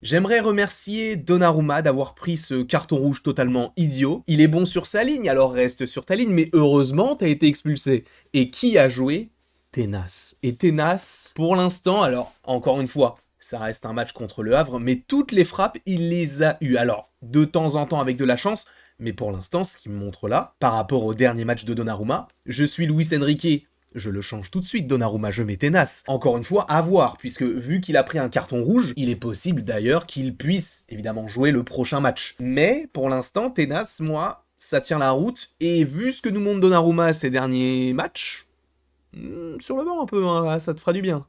J'aimerais remercier Donnarumma d'avoir pris ce carton rouge totalement idiot. Il est bon sur sa ligne, alors reste sur ta ligne, mais heureusement, t'as été expulsé. Et qui a joué Ténas. Et Ténas, pour l'instant, alors, encore une fois, ça reste un match contre le Havre, mais toutes les frappes, il les a eues. Alors, de temps en temps avec de la chance, mais pour l'instant, ce qu'il me montre là, par rapport au dernier match de Donnarumma, je suis Luis Enrique je le change tout de suite, Donnarumma, je mets Tenas. Encore une fois, à voir, puisque vu qu'il a pris un carton rouge, il est possible d'ailleurs qu'il puisse évidemment jouer le prochain match. Mais pour l'instant, Tenas, moi, ça tient la route, et vu ce que nous montre Donnarumma ces derniers matchs, hmm, sur le bord un peu, hein, ça te fera du bien.